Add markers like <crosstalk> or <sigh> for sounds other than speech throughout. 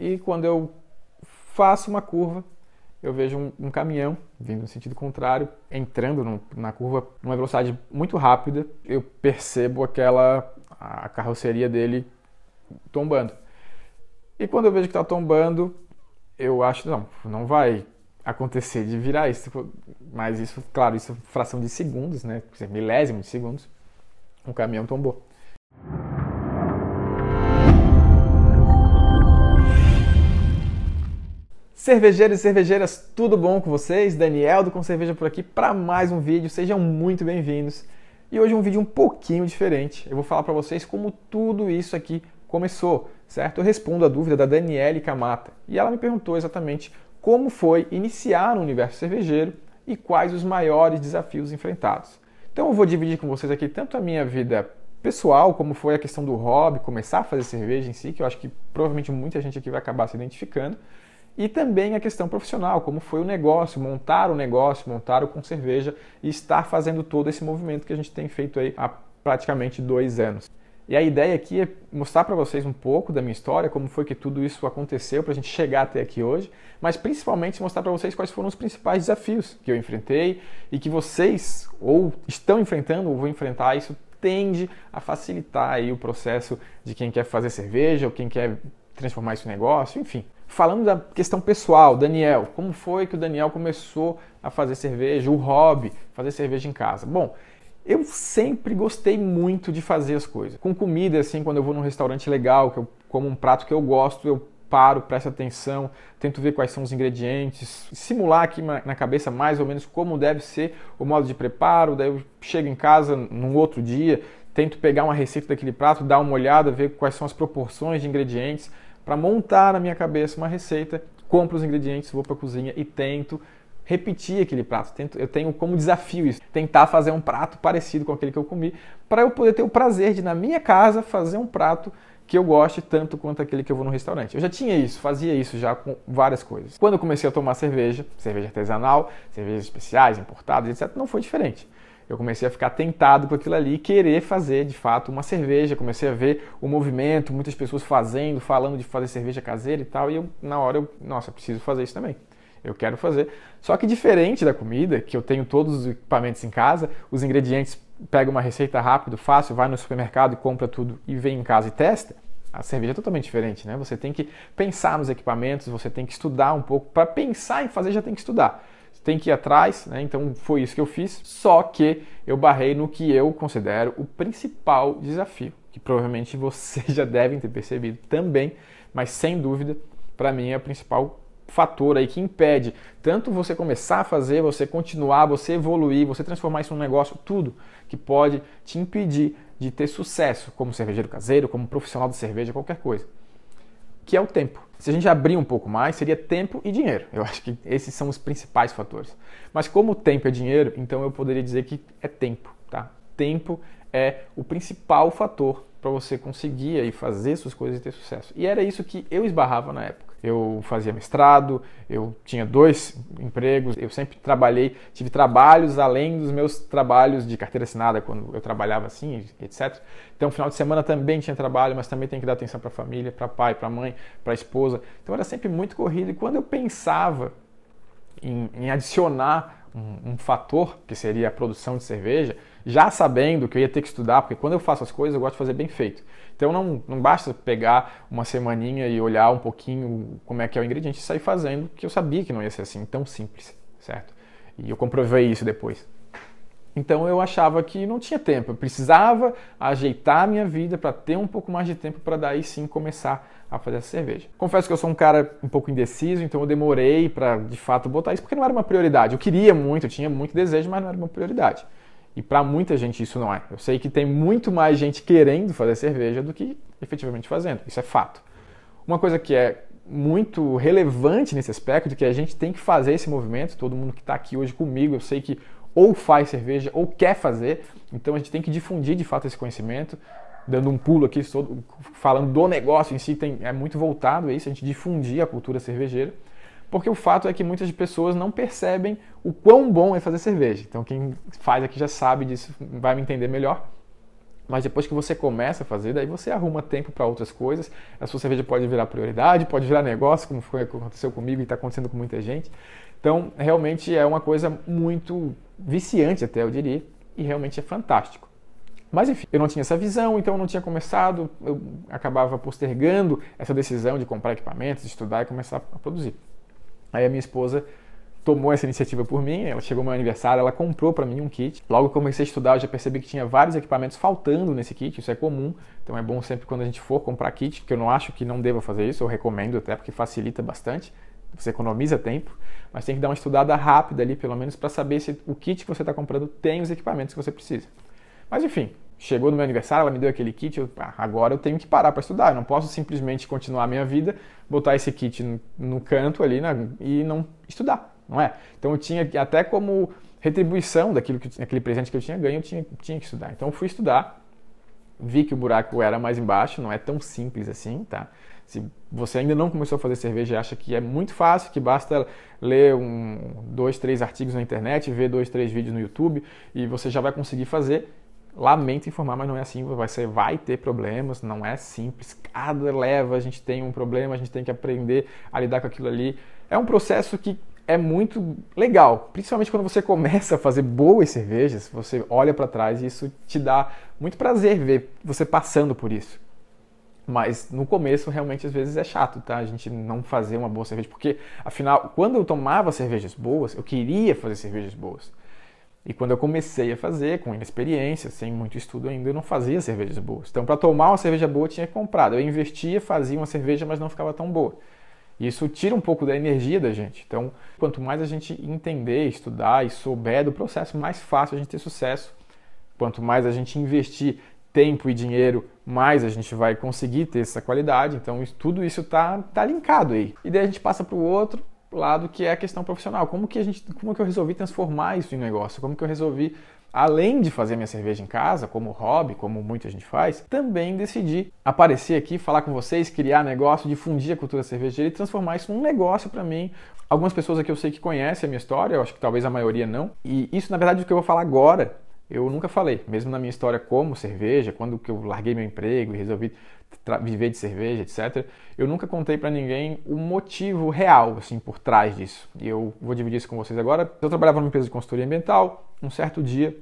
e quando eu faço uma curva, eu vejo um, um caminhão vindo no sentido contrário, entrando no, na curva numa velocidade muito rápida, eu percebo aquela a carroceria dele tombando. E quando eu vejo que está tombando, eu acho não, não vai acontecer de virar isso, tipo, mas isso, claro, isso é fração de segundos, né, milésimos de segundos, um caminhão tombou. Cervejeiros e cervejeiras, tudo bom com vocês? Daniel do Com Cerveja por aqui para mais um vídeo. Sejam muito bem-vindos. E hoje é um vídeo um pouquinho diferente. Eu vou falar para vocês como tudo isso aqui começou, certo? Eu respondo a dúvida da Daniele Camata e ela me perguntou exatamente como foi iniciar no universo cervejeiro e quais os maiores desafios enfrentados. Então eu vou dividir com vocês aqui tanto a minha vida pessoal, como foi a questão do hobby, começar a fazer cerveja em si, que eu acho que provavelmente muita gente aqui vai acabar se identificando, e também a questão profissional, como foi o negócio, montar o negócio, montar o com cerveja e estar fazendo todo esse movimento que a gente tem feito aí há praticamente dois anos. E a ideia aqui é mostrar para vocês um pouco da minha história, como foi que tudo isso aconteceu para a gente chegar até aqui hoje, mas principalmente mostrar para vocês quais foram os principais desafios que eu enfrentei e que vocês ou estão enfrentando ou vão enfrentar isso tende a facilitar aí o processo de quem quer fazer cerveja ou quem quer transformar esse negócio, enfim. Falando da questão pessoal, Daniel, como foi que o Daniel começou a fazer cerveja, o hobby, fazer cerveja em casa? Bom, eu sempre gostei muito de fazer as coisas. Com comida, assim, quando eu vou num restaurante legal, que eu como um prato que eu gosto, eu paro, presto atenção, tento ver quais são os ingredientes, simular aqui na cabeça mais ou menos como deve ser o modo de preparo, daí eu chego em casa num outro dia, tento pegar uma receita daquele prato, dar uma olhada, ver quais são as proporções de ingredientes para montar na minha cabeça uma receita, compro os ingredientes, vou para a cozinha e tento repetir aquele prato. Tento, eu tenho como desafio isso, tentar fazer um prato parecido com aquele que eu comi, para eu poder ter o prazer de na minha casa fazer um prato que eu goste tanto quanto aquele que eu vou no restaurante. Eu já tinha isso, fazia isso já com várias coisas. Quando eu comecei a tomar cerveja, cerveja artesanal, cervejas especiais, importadas, etc, não foi diferente eu comecei a ficar tentado com aquilo ali e querer fazer de fato uma cerveja. Comecei a ver o movimento, muitas pessoas fazendo, falando de fazer cerveja caseira e tal. E eu, na hora eu, nossa, preciso fazer isso também. Eu quero fazer. Só que diferente da comida, que eu tenho todos os equipamentos em casa, os ingredientes, pega uma receita rápido, fácil, vai no supermercado e compra tudo e vem em casa e testa. A cerveja é totalmente diferente, né? Você tem que pensar nos equipamentos, você tem que estudar um pouco. Para pensar em fazer, já tem que estudar tem que ir atrás, né? Então foi isso que eu fiz, só que eu barrei no que eu considero o principal desafio, que provavelmente vocês <laughs> já devem ter percebido também, mas sem dúvida, para mim é o principal fator aí que impede tanto você começar a fazer, você continuar, você evoluir, você transformar isso num negócio, tudo que pode te impedir de ter sucesso como cervejeiro caseiro, como profissional de cerveja, qualquer coisa, que é o tempo. Se a gente abrir um pouco mais, seria tempo e dinheiro. Eu acho que esses são os principais fatores. Mas como tempo é dinheiro, então eu poderia dizer que é tempo, tá? Tempo é o principal fator para você conseguir aí fazer suas coisas e ter sucesso. E era isso que eu esbarrava na época eu fazia mestrado, eu tinha dois empregos, eu sempre trabalhei, tive trabalhos além dos meus trabalhos de carteira assinada, quando eu trabalhava assim, etc. Então, final de semana também tinha trabalho, mas também tem que dar atenção para a família, para pai, para mãe, para esposa. Então, era sempre muito corrido. E quando eu pensava em, em adicionar um, um fator, que seria a produção de cerveja, já sabendo que eu ia ter que estudar, porque quando eu faço as coisas eu gosto de fazer bem feito. Então não, não basta pegar uma semaninha e olhar um pouquinho como é que é o ingrediente e sair fazendo, que eu sabia que não ia ser assim, tão simples, certo? E eu comprovei isso depois. Então eu achava que não tinha tempo, eu precisava ajeitar a minha vida para ter um pouco mais de tempo para daí sim começar a fazer essa cerveja. Confesso que eu sou um cara um pouco indeciso, então eu demorei para de fato botar isso porque não era uma prioridade. Eu queria muito, eu tinha muito desejo, mas não era uma prioridade. E para muita gente isso não é. Eu sei que tem muito mais gente querendo fazer cerveja do que efetivamente fazendo. Isso é fato. Uma coisa que é muito relevante nesse aspecto que a gente tem que fazer esse movimento. Todo mundo que está aqui hoje comigo, eu sei que ou faz cerveja ou quer fazer, então a gente tem que difundir de fato esse conhecimento dando um pulo aqui, falando do negócio em si, tem, é muito voltado a isso, a gente difundir a cultura cervejeira, porque o fato é que muitas pessoas não percebem o quão bom é fazer cerveja. Então, quem faz aqui já sabe disso, vai me entender melhor. Mas depois que você começa a fazer, daí você arruma tempo para outras coisas. A sua cerveja pode virar prioridade, pode virar negócio, como foi, aconteceu comigo e está acontecendo com muita gente. Então, realmente é uma coisa muito viciante, até eu diria, e realmente é fantástico. Mas enfim, eu não tinha essa visão, então eu não tinha começado, eu acabava postergando essa decisão de comprar equipamentos, de estudar e começar a produzir. Aí a minha esposa tomou essa iniciativa por mim, ela chegou no meu aniversário, ela comprou para mim um kit. Logo que comecei a estudar, eu já percebi que tinha vários equipamentos faltando nesse kit, isso é comum. Então é bom sempre quando a gente for comprar kit, que eu não acho que não deva fazer isso, eu recomendo até porque facilita bastante, você economiza tempo, mas tem que dar uma estudada rápida ali, pelo menos para saber se o kit que você está comprando tem os equipamentos que você precisa. Mas enfim, chegou no meu aniversário, ela me deu aquele kit, eu, ah, agora eu tenho que parar para estudar, eu não posso simplesmente continuar a minha vida, botar esse kit no, no canto ali na, e não estudar, não é? Então eu tinha até como retribuição daquilo que aquele presente que eu tinha ganho, eu tinha, tinha que estudar. Então eu fui estudar, vi que o buraco era mais embaixo, não é tão simples assim, tá? Se você ainda não começou a fazer cerveja e acha que é muito fácil, que basta ler um, dois, três artigos na internet, ver dois, três vídeos no YouTube e você já vai conseguir fazer, lamento informar, mas não é assim. Vai, ser, vai ter problemas, não é simples. Cada leva a gente tem um problema, a gente tem que aprender a lidar com aquilo ali. É um processo que é muito legal, principalmente quando você começa a fazer boas cervejas. Você olha para trás e isso te dá muito prazer ver você passando por isso. Mas no começo realmente às vezes é chato, tá? A gente não fazer uma boa cerveja, porque afinal, quando eu tomava cervejas boas, eu queria fazer cervejas boas. E quando eu comecei a fazer, com inexperiência, sem muito estudo ainda, eu não fazia cervejas boas. Então, para tomar uma cerveja boa, eu tinha comprar. Eu investia, fazia uma cerveja, mas não ficava tão boa. isso tira um pouco da energia da gente. Então, quanto mais a gente entender, estudar e souber do processo, mais fácil a gente ter sucesso. Quanto mais a gente investir tempo e dinheiro, mais a gente vai conseguir ter essa qualidade. Então, tudo isso está tá linkado aí. E daí a gente passa para o outro, lado que é a questão profissional. Como que a gente, como que eu resolvi transformar isso em negócio? Como que eu resolvi além de fazer minha cerveja em casa, como hobby, como muita gente faz, também decidi aparecer aqui, falar com vocês, criar negócio, difundir a cultura cervejeira e transformar isso num negócio para mim. Algumas pessoas aqui eu sei que conhecem a minha história, eu acho que talvez a maioria não. E isso, na verdade, é o que eu vou falar agora eu nunca falei, mesmo na minha história como cerveja, quando que eu larguei meu emprego e resolvi viver de cerveja, etc. Eu nunca contei para ninguém o motivo real assim por trás disso. E eu vou dividir isso com vocês agora. Eu trabalhava numa empresa de consultoria ambiental. Um certo dia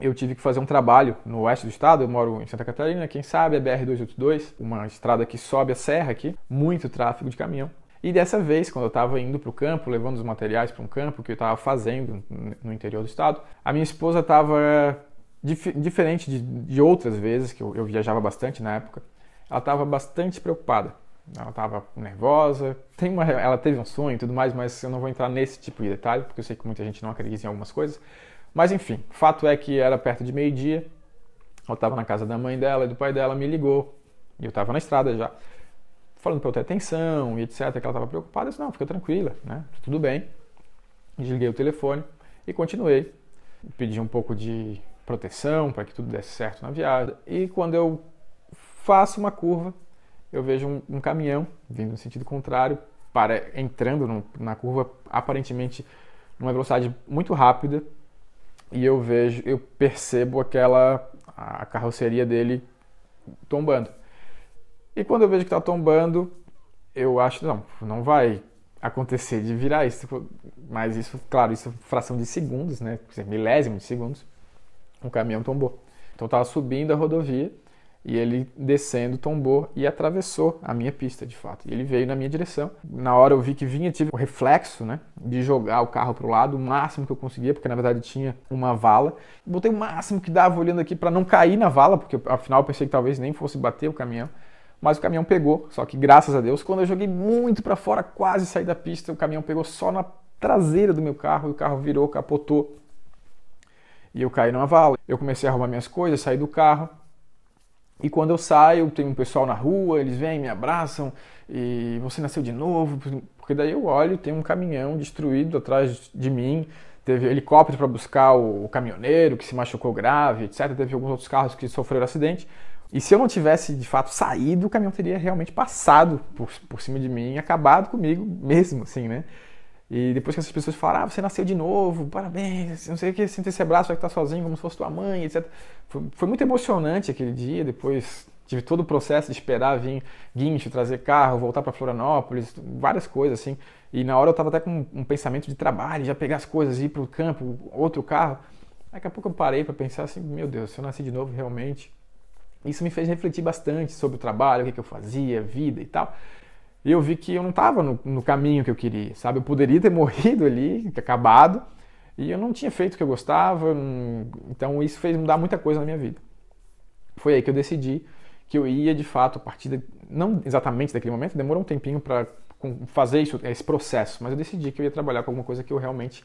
eu tive que fazer um trabalho no oeste do estado, eu moro em Santa Catarina, quem sabe é BR-282, uma estrada que sobe a serra aqui, muito tráfego de caminhão. E dessa vez, quando eu estava indo para o campo, levando os materiais para um campo que eu estava fazendo no interior do estado, a minha esposa estava dif diferente de, de, outras vezes que eu, eu viajava bastante na época. Ela estava bastante preocupada. Ela estava nervosa. Tem uma, ela teve um sonho e tudo mais, mas eu não vou entrar nesse tipo de detalhe porque eu sei que muita gente não acredita em algumas coisas. Mas enfim, fato é que era perto de meio dia. Ela estava na casa da mãe dela e do pai dela, me ligou. E eu estava na estrada já falando para eu ter atenção e etc, que ela estava preocupada, eu disse, não, fica tranquila, né? Tudo bem. Desliguei o telefone e continuei. Pedi um pouco de proteção para que tudo desse certo na viagem. E quando eu faço uma curva, eu vejo um, um caminhão vindo no sentido contrário, para entrando no, na curva aparentemente numa velocidade muito rápida, e eu vejo, eu percebo aquela a carroceria dele tombando. E quando eu vejo que está tombando, eu acho, não, não vai acontecer de virar isso. Mas isso, claro, isso é fração de segundos, né? Milésimo de segundos, um caminhão tombou. Então eu estava subindo a rodovia e ele descendo tombou e atravessou a minha pista, de fato. E ele veio na minha direção. Na hora eu vi que vinha, tive o reflexo, né, de jogar o carro pro lado o máximo que eu conseguia, porque na verdade tinha uma vala. Botei o máximo que dava olhando aqui para não cair na vala, porque afinal eu pensei que talvez nem fosse bater o caminhão mas o caminhão pegou. Só que graças a Deus, quando eu joguei muito para fora, quase saí da pista, o caminhão pegou só na traseira do meu carro, e o carro virou, capotou. E eu caí numa vala. Eu comecei a arrumar minhas coisas, saí do carro. E quando eu saio, tem um pessoal na rua, eles vêm, me abraçam e você nasceu de novo, porque daí eu olho, tem um caminhão destruído atrás de mim, teve helicóptero para buscar o, caminhoneiro que se machucou grave, etc. Teve alguns outros carros que sofreram acidente, e se eu não tivesse de fato saído, o caminhão teria realmente passado por, por cima de mim e acabado comigo mesmo, assim, né? E depois que essas pessoas falaram, ah, você nasceu de novo, parabéns, não sei o que, sinta esse abraço, vai estar sozinho, como se fosse tua mãe, etc. Foi, foi, muito emocionante aquele dia, depois tive todo o processo de esperar vir guincho, trazer carro, voltar para Florianópolis, várias coisas assim. E na hora eu estava até com um pensamento de trabalho, já pegar as coisas, ir para o campo, outro carro. Daqui a pouco eu parei para pensar assim, meu Deus, se eu nasci de novo realmente, isso me fez refletir bastante sobre o trabalho, o que, que eu fazia, vida e tal. E eu vi que eu não estava no, no, caminho que eu queria, sabe? Eu poderia ter <laughs> morrido ali, acabado, e eu não tinha feito o que eu gostava, não... então isso fez mudar muita coisa na minha vida. Foi aí que eu decidi que eu ia de fato a partir de, não exatamente daquele momento, demorou um tempinho para fazer isso, esse processo, mas eu decidi que eu ia trabalhar com alguma coisa que eu realmente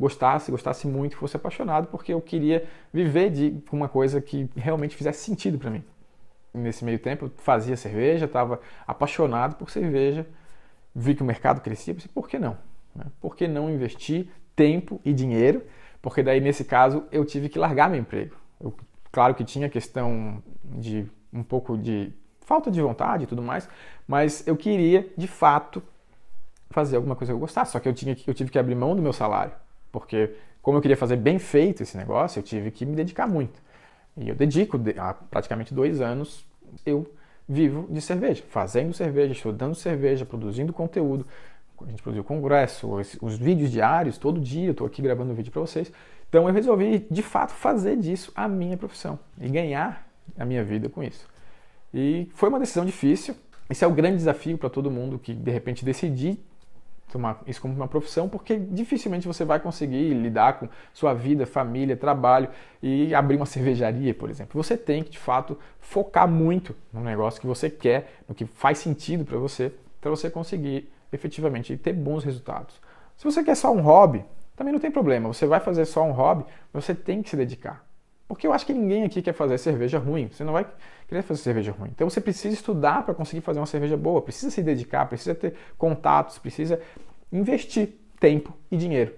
gostasse, gostasse muito, fosse apaixonado, porque eu queria viver de uma coisa que realmente fizesse sentido para mim. Nesse meio tempo, eu fazia cerveja, estava apaixonado por cerveja, vi que o mercado crescia, pensei, por que não? Né? Por que não investir tempo e dinheiro? Porque daí, nesse caso, eu tive que largar meu emprego. Eu, claro que tinha questão de um pouco de falta de vontade e tudo mais, mas eu queria, de fato, fazer alguma coisa que eu gostasse, só que eu, tinha, eu tive que abrir mão do meu salário. Porque como eu queria fazer bem feito esse negócio, eu tive que me dedicar muito. E eu dedico há praticamente dois anos, eu vivo de cerveja, fazendo cerveja, estudando cerveja, produzindo conteúdo. A gente produziu congresso, os, os vídeos diários, todo dia eu estou aqui gravando vídeo para vocês. Então eu resolvi, de fato, fazer disso a minha profissão e ganhar a minha vida com isso. E foi uma decisão difícil. Esse é o grande desafio para todo mundo que, de repente, decidir tomar isso como uma profissão, porque dificilmente você vai conseguir lidar com sua vida, família, trabalho e abrir uma cervejaria, por exemplo. Você tem que, de fato, focar muito no negócio que você quer, no que faz sentido para você, para você conseguir efetivamente ter bons resultados. Se você quer só um hobby, também não tem problema. Você vai fazer só um hobby, mas você tem que se dedicar. Porque eu acho que ninguém aqui quer fazer cerveja ruim. Você não vai querer fazer cerveja ruim. Então você precisa estudar para conseguir fazer uma cerveja boa, precisa se dedicar, precisa ter contatos, precisa investir tempo e dinheiro.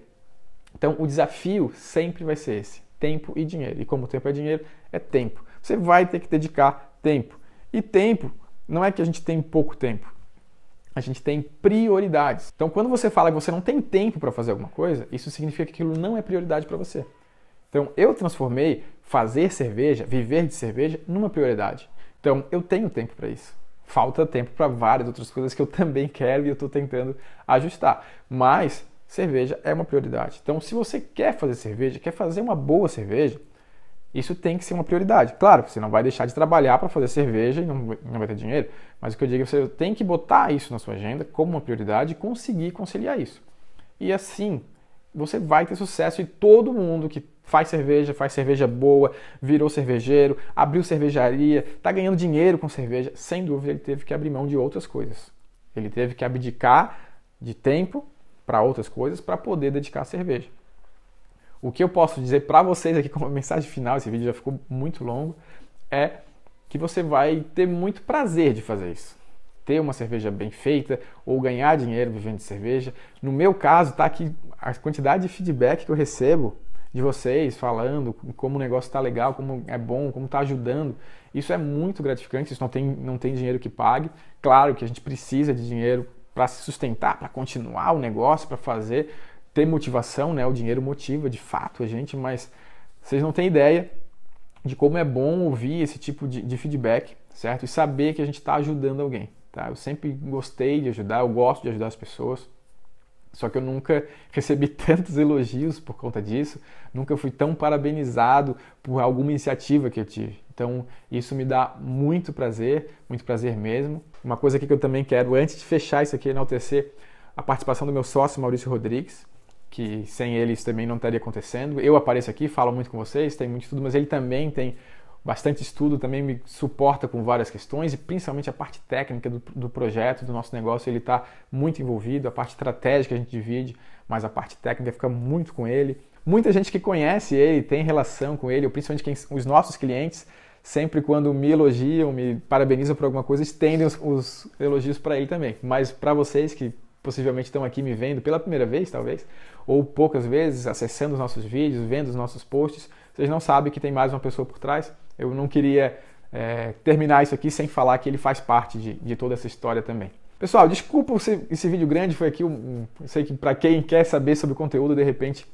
Então o desafio sempre vai ser esse: tempo e dinheiro. E como tempo é dinheiro, é tempo. Você vai ter que dedicar tempo. E tempo não é que a gente tem pouco tempo. A gente tem prioridades. Então, quando você fala que você não tem tempo para fazer alguma coisa, isso significa que aquilo não é prioridade para você. Então, eu transformei fazer cerveja, viver de cerveja, numa prioridade. Então, eu tenho tempo para isso. Falta tempo para várias outras coisas que eu <laughs> também quero e eu estou tentando ajustar. Mas cerveja é uma prioridade. Então, se você quer fazer cerveja, quer fazer uma boa cerveja, isso tem que ser uma prioridade. Claro, você não vai deixar de trabalhar para fazer cerveja e não, não vai ter dinheiro, mas o que eu digo é que você tem que botar isso na sua agenda como uma prioridade e conseguir conciliar isso. E assim, você vai ter sucesso e todo mundo que faz cerveja, faz cerveja boa, virou cervejeiro, abriu cervejaria, está ganhando dinheiro com cerveja, sem dúvida ele teve que abrir mão de outras coisas. Ele teve que abdicar de tempo para outras coisas para poder dedicar a cerveja. O que eu posso dizer para vocês aqui como <laughs> mensagem final, esse vídeo já ficou muito longo, é que você vai ter muito prazer de fazer isso ter uma cerveja bem feita ou ganhar dinheiro vivendo de cerveja. No meu caso, tá aqui a quantidade de feedback que eu recebo de vocês falando como o negócio está legal, como é bom, como está ajudando. Isso é muito gratificante, isso não tem, não tem dinheiro que pague. Claro que a gente precisa de dinheiro para se sustentar, para continuar o negócio, para fazer, ter motivação, né? O dinheiro motiva de fato a gente, mas vocês não têm ideia de como é bom ouvir esse tipo de, de feedback, certo? E saber que a gente está ajudando alguém. Tá? Eu sempre gostei de ajudar, eu gosto de ajudar as pessoas. Só que eu nunca recebi <laughs> tantos elogios por conta disso, nunca fui tão parabenizado por alguma iniciativa que eu tive. Então, isso me dá muito prazer, muito prazer mesmo. Uma coisa aqui que eu também quero, antes de fechar isso aqui, enaltecer a participação do meu sócio Maurício Rodrigues, que sem ele isso também não estaria acontecendo. Eu apareço aqui, falo muito com vocês, tem muito tudo, mas ele também tem bastante estudo também me suporta com várias questões e principalmente a parte técnica do, do projeto, do nosso negócio, ele está muito envolvido, a parte estratégica a gente divide, mas a parte técnica fica muito com ele. Muita gente que conhece ele, tem relação com ele, ou principalmente quem, os nossos clientes, sempre quando me elogiam, me parabenizam por alguma coisa, estendem os, os elogios para ele também. Mas para vocês que possivelmente estão aqui me vendo pela primeira vez, talvez, ou poucas vezes, acessando os nossos vídeos, vendo os nossos posts, vocês não sabem que tem mais uma pessoa por trás eu não queria é, terminar isso aqui sem falar que ele faz parte de, de toda essa história também. Pessoal, desculpa esse vídeo grande, foi aqui um, sei que para quem quer saber sobre o conteúdo, de repente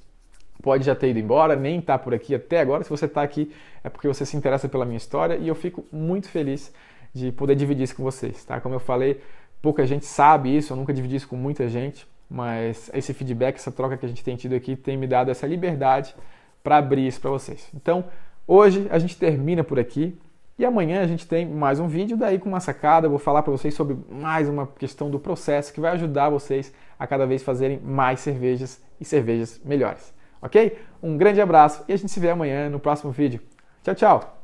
pode já ter ido embora, nem tá por aqui até agora. Se você está aqui é porque você se interessa pela minha história e eu fico muito feliz de poder dividir isso com vocês, tá? Como eu falei, pouca gente sabe isso, eu nunca dividi isso com muita gente, mas esse feedback, essa troca que a gente tem tido aqui tem me dado essa liberdade para abrir isso para vocês. Então, Hoje a gente termina por aqui e amanhã a gente tem mais um vídeo daí com uma sacada, eu vou falar para vocês sobre mais uma questão do processo que vai ajudar vocês a cada vez fazerem mais cervejas e cervejas melhores. OK? Um grande abraço e a gente se vê amanhã no próximo vídeo. Tchau, tchau.